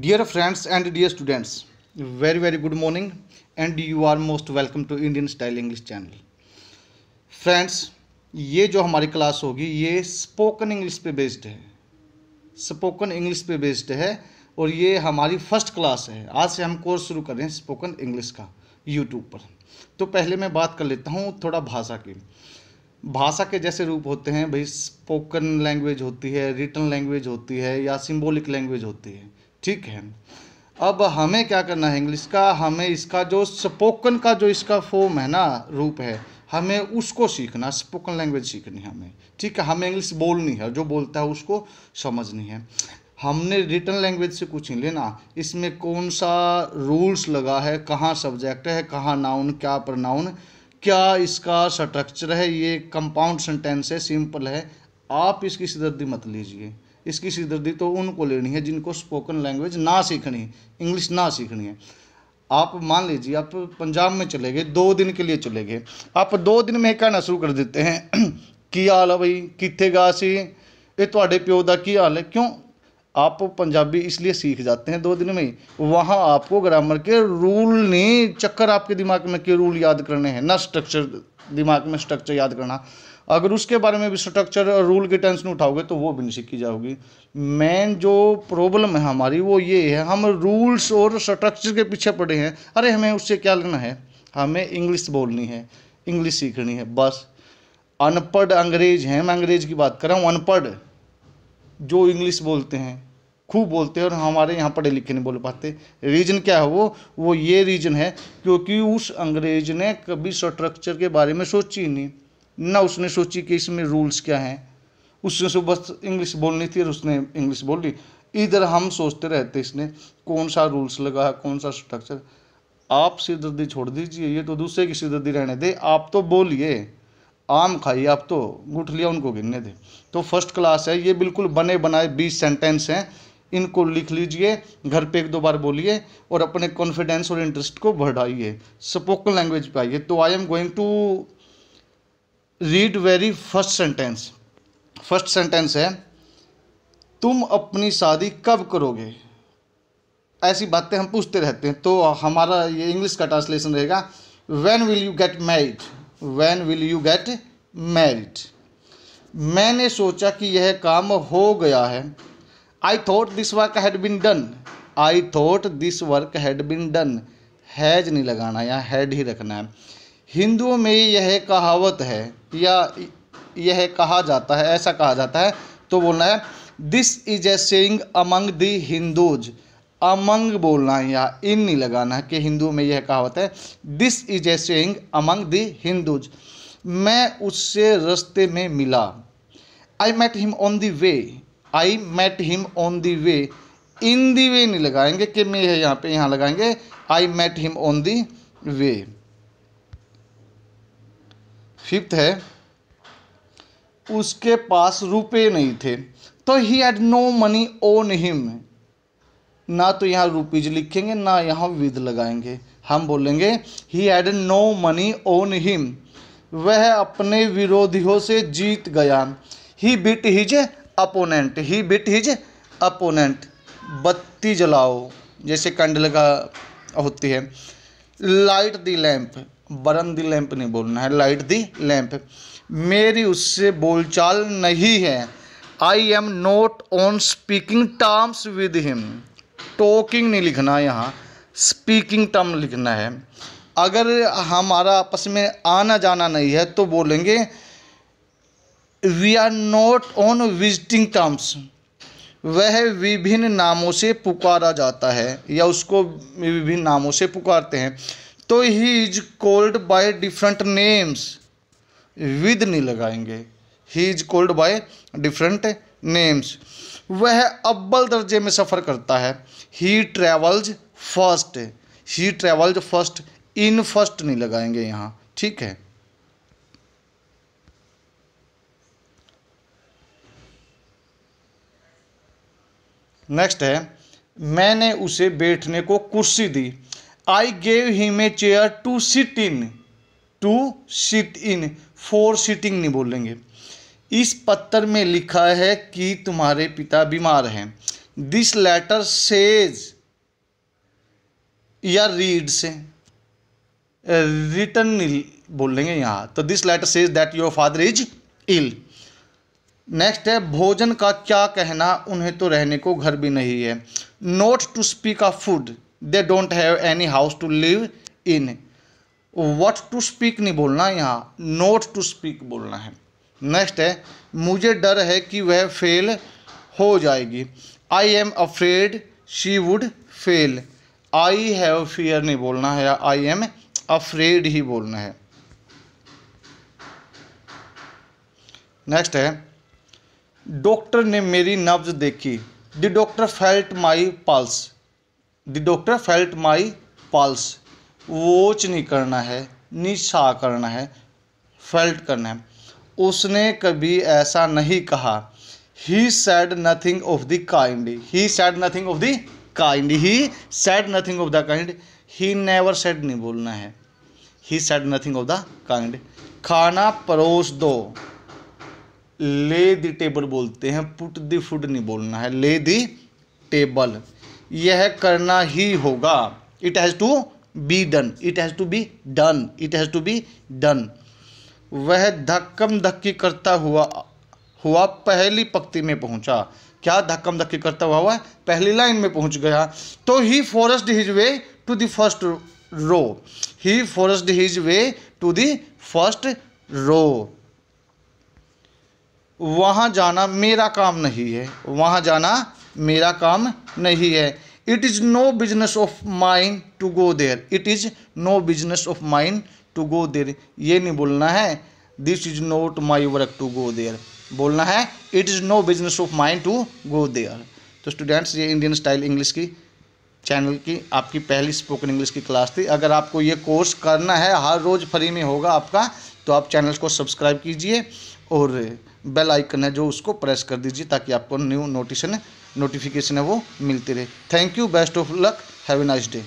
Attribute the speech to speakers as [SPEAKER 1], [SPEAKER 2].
[SPEAKER 1] dear friends and dear students very very good morning and you are most welcome to Indian style English channel friends ये जो हमारी class होगी ये spoken English पे based है spoken English पे based है और ये हमारी फर्स्ट क्लास है आज से हम कोर्स शुरू कर रहे हैं स्पोकन इंग्लिश का यूट्यूब पर तो पहले मैं बात कर लेता हूँ थोड़ा भाषा की भाषा के जैसे रूप होते हैं भाई स्पोकन लैंग्वेज होती है रिटर्न लैंग्वेज होती है या सिम्बोलिक लैंग्वेज होती है ठीक है अब हमें क्या करना है इंग्लिश का हमें इसका जो स्पोकन का जो इसका फॉर्म है ना रूप है हमें उसको सीखना स्पोकन लैंग्वेज सीखनी है हमें ठीक है हमें इंग्लिश बोलनी है जो बोलता है उसको समझनी है हमने रिटर्न लैंग्वेज से कुछ नहीं लेना इसमें कौन सा रूल्स लगा है कहाँ सब्जेक्ट है कहाँ नाउन क्या प्रनाउन क्या इसका स्ट्रक्चर है ये कंपाउंड सेंटेंस है सिंपल है आप इसकी सिदर्दी मत लीजिए इसकी सिरदर्दी तो उनको लेनी है जिनको स्पोकन लैंग्वेज ना सीखनी इंग्लिश ना सीखनी है आप मान लीजिए आप पंजाब में चले गए दो दिन के लिए चले गए आप दो दिन में कहना शुरू कर देते हैं ਕੀ ਹਾਲ ਆ ਬਈ ਕਿੱਥੇ ਗਾ ਸੀ ਇਹ ਤੁਹਾਡੇ ਪਿਓ ਦਾ ਕੀ ਹਾਲ ਹੈ ਕਿਉਂ आप पंजाबी इसलिए सीख जाते हैं दो दिन में वहाँ आपको ग्रामर के रूल ने चक्कर आपके दिमाग में के रूल याद करने हैं ना स्ट्रक्चर दिमाग में स्ट्रक्चर याद करना अगर उसके बारे में भी स्ट्रक्चर और रूल के टेंशन उठाओगे तो वो भी नहीं सीखी जाओगी मेन जो प्रॉब्लम है हमारी वो ये है हम रूल्स और स्ट्रक्चर के पीछे पड़े हैं अरे हमें उससे क्या लेना है हमें इंग्लिश बोलनी है इंग्लिश सीखनी है बस अनपढ़ अंग्रेज हैं मैं अंग्रेज की बात कर रहा हूँ अनपढ़ जो इंग्लिश बोलते हैं खूब बोलते हैं और हमारे यहाँ पढ़े लिखे नहीं बोल पाते रीज़न क्या है वो वो ये रीज़न है क्योंकि उस अंग्रेज ने कभी स्ट्रक्चर के बारे में सोची नहीं ना उसने सोची कि इसमें रूल्स क्या हैं उसने तो बस इंग्लिश बोलनी थी और उसने इंग्लिश बोल ली इधर हम सोचते रहते इसने कौन सा रूल्स लगा है कौन सा स्ट्रक्चर आप सिरदर्दी छोड़ दीजिए ये तो दूसरे की सिरदर्दी रहने दे आप तो बोलिए आम खाइए आप तो गुठ लिया उनको गिनने दें तो फर्स्ट क्लास है ये बिल्कुल बने बनाए बीस सेंटेंस हैं इनको लिख लीजिए घर पे एक दो बार बोलिए और अपने कॉन्फिडेंस और इंटरेस्ट को बढ़ाइए स्पोकन लैंग्वेज पे आइए तो I am going to read very first sentence first sentence है तुम अपनी शादी कब करोगे ऐसी बातें हम पूछते रहते हैं तो हमारा ये इंग्लिश का ट्रांसलेशन रहेगा when will you get married when will you get married मैंने सोचा कि यह काम हो गया है I thought this work had been done I thought this work had been done has नहीं लगाना या हैड ही रखना है हिंदुओं में यह कहावत है या यह कहा जाता है ऐसा कहा जाता है तो बोलना है this is a saying among the Hindus among बोलना है यहाँ इन नहीं लगाना है कि हिंदू में यह कहावत है this is a saying among the Hindus मैं उससे रस्ते में मिला I met him on the way I met him on the way in the way नहीं लगाएंगे कि मैं है यहाँ पे यहाँ लगाएंगे I met him on the way fifth है उसके पास रुपए नहीं थे तो he had no money on him ना तो यहाँ रुपीज लिखेंगे ना यहाँ विद लगाएंगे हम बोलेंगे he had no money on him वह अपने विरोधियों से जीत गया he beat his opponent he beat his opponent बत्ती जलाओ जैसे कैंडल का होती है लाइट दी लैंप बरन दी लैंप नहीं बोलना है लाइट दी लैंप मेरी उससे बोलचाल नहीं है I am not on speaking terms with him talking नहीं लिखना यहाँ स्पीकिंग टर्म लिखना है अगर हमारा आपस में आना जाना नहीं है तो बोलेंगे we are not on visiting terms वह विभिन्न नामों से पुकारा जाता है या उसको विभिन्न नामों से पुकारते हैं तो he is called by different names with नहीं लगाएंगे he is called by different names वह अव्वल दर्जे में सफ़र करता है he travels first he travels first in first नहीं लगाएंगे यहाँ ठीक है नेक्स्ट है मैंने उसे बैठने को कुर्सी दी I gave him a chair to sit in to sit in for sitting नहीं बोलेंगे इस पत्र में लिखा है कि तुम्हारे पिता बीमार हैं दिस लेटर सेज या रीड से रिटर्न इल बोल लेंगे यहाँ तो this letter says that your father is ill next है भोजन का क्या कहना उन्हें तो रहने को घर भी नहीं है not to speak of food they don't have any house to live in what to speak नहीं बोलना यहाँ नोट टू स्पीक बोलना है नेक्स्ट है मुझे डर है कि वह फेल हो जाएगी I am afraid she would fail I have fear नहीं बोलना है आई एम अफ्रेड ही बोलना है नेक्स्ट है डॉक्टर ने मेरी नब्ज देखी the doctor felt my pulse the doctor felt my pulse watch नहीं करना है निशा करना है फेल्ट करना है उसने कभी ऐसा नहीं कहा he said nothing of the kind he said nothing of the kind he said nothing of the kind he never said नहीं बोलना है he said nothing of the kind खाना परोस दो ले द टेबल बोलते हैं पुट द फूड नहीं बोलना है ले द टेबल यह करना ही होगा it has to be done it has to be done it has to be done वह धक्कम धक्की करता हुआ हुआ पहली पक्ति में पहुंचा क्या धक्कम धक्की करता हुआ हुआ पहली लाइन में पहुंच गया तो he forced his way to the first row he forced his way to the first row वहां जाना मेरा काम नहीं है वहां जाना मेरा काम नहीं है it is no business of mine to go there it is no business of mine to go there ये नहीं बोलना है this is not my work to go there बोलना है it is no business of mind to go there तो students ये Indian style English की channel की आपकी पहली स्पोकन इंग्लिश की क्लास थी अगर आपको ये कोर्स करना है हर रोज़ फ्री में होगा आपका तो आप चैनल को सब्सक्राइब कीजिए और बेल आइकन है जो उसको प्रेस कर दीजिए ताकि आपको न्यू नोटिसन नोटिफिकेशन है वो मिलती रहे thank you best of luck have a nice day